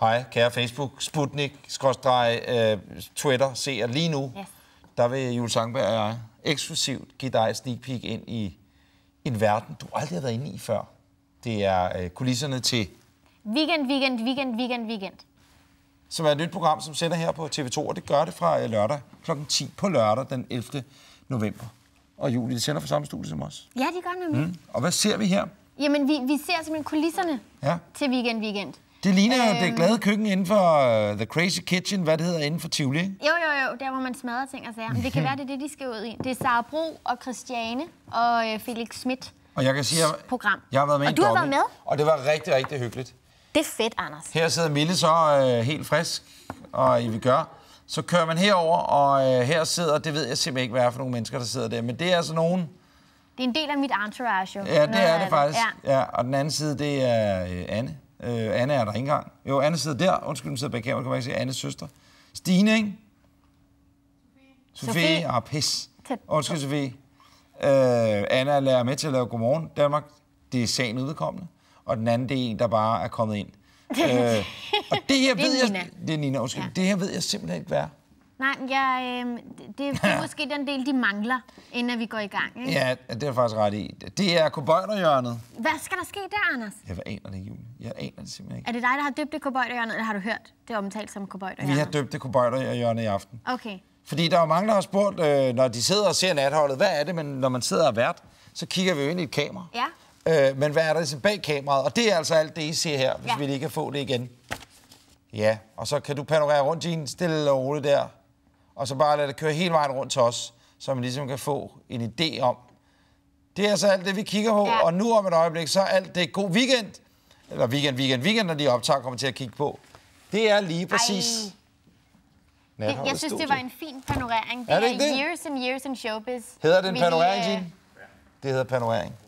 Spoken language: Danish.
Hej, kære Facebook, Sputnik, skrådstreg, øh, Twitter, ser lige nu. Yes. Der vil Jule Sangberg og jeg eksklusivt give dig et sneak peek ind i en verden, du aldrig har været inde i før. Det er øh, kulisserne til... Weekend, weekend, weekend, weekend, weekend. Som er et nyt program, som sender her på TV2, og det gør det fra øh, lørdag kl. 10 på lørdag den 11. november. Og Julie, det sender fra samme studie som os. Ja, det gør nemlig. Mm. Og hvad ser vi her? Jamen, vi, vi ser simpelthen kulisserne ja. til Weekend, Weekend. Det ligner øhm, det glade køkken inden for uh, The Crazy Kitchen, hvad det hedder, inden for Tivoli. Jo, jo, jo, der hvor man smadrer ting og sager. Men det kan være, det er det, de skal ud i. Det er Sara Bro og Christiane og øh, Felix Schmidt. Og jeg kan sige, at jeg, jeg har været med Og du har været med? Og det var rigtig, rigtig hyggeligt. Det er fedt, Anders. Her sidder Mille så øh, helt frisk, og I vil gøre. Så kører man herover, og øh, her sidder, det ved jeg simpelthen ikke, hvad er for nogle mennesker, der sidder der, men det er altså nogen... Det er en del af mit entourage, jo. Ja, det er det, det faktisk. Ja. ja. og den anden side, det er øh, Anne. Anne er der ikke engang. Jo, Anne sidder der. Undskyld, hun sidder bag kameraet. Kan man ikke se Annes søster? Stine, ikke? Sofie. Sofie. Ah, pis. Undskyld, Sofie. Øh, Anne er lærer med til at lave Godmorgen Danmark. Det er sagen udkommende. Og den anden, det er en, der bare er kommet ind. Uh, og det her det ved Nina. jeg... Det er Nina, undskyld. Ja. Det her ved jeg simpelthen ikke, hvad er. Nej, men jeg, øh, det, det er måske den del, de mangler, inden vi går i gang. Ikke? Ja, det er faktisk ret i. Det er kobøjderhjørnet. Hvad skal der ske der, Anders? Jeg aner det ikke, Julie. Jeg aner det simpelthen ikke. Er det dig, der har døbt det kobøjderhjørnet, eller har du hørt det omtalt som kobøjderhjørnet? Vi har døbt det kobøjderhjørnet i aften. Okay. Fordi der er mange, der har spurgt, øh, når de sidder og ser natholdet, hvad er det, men når man sidder og vært, så kigger vi jo ind i et kamera. Ja. Øh, men hvad er der ligesom bag kameraet? Og det er altså alt det, I ser her, hvis ja. vi lige kan få det igen. Ja, og så kan du panorere rundt, Jean, stille og roligt der og så bare lade det køre hele vejen rundt til os, så man ligesom kan få en idé om. Det er altså alt det, vi kigger på, ja. og nu om et øjeblik, så er alt det god weekend, eller weekend, weekend, weekend, når de optager, kommer til at kigge på. Det er lige præcis... Ej. Det, jeg synes, det var en fin panorering. Det er, det er det? Years and Years in Showbiz. Hedder det en panorering, øh, Jean? Det hedder panorering.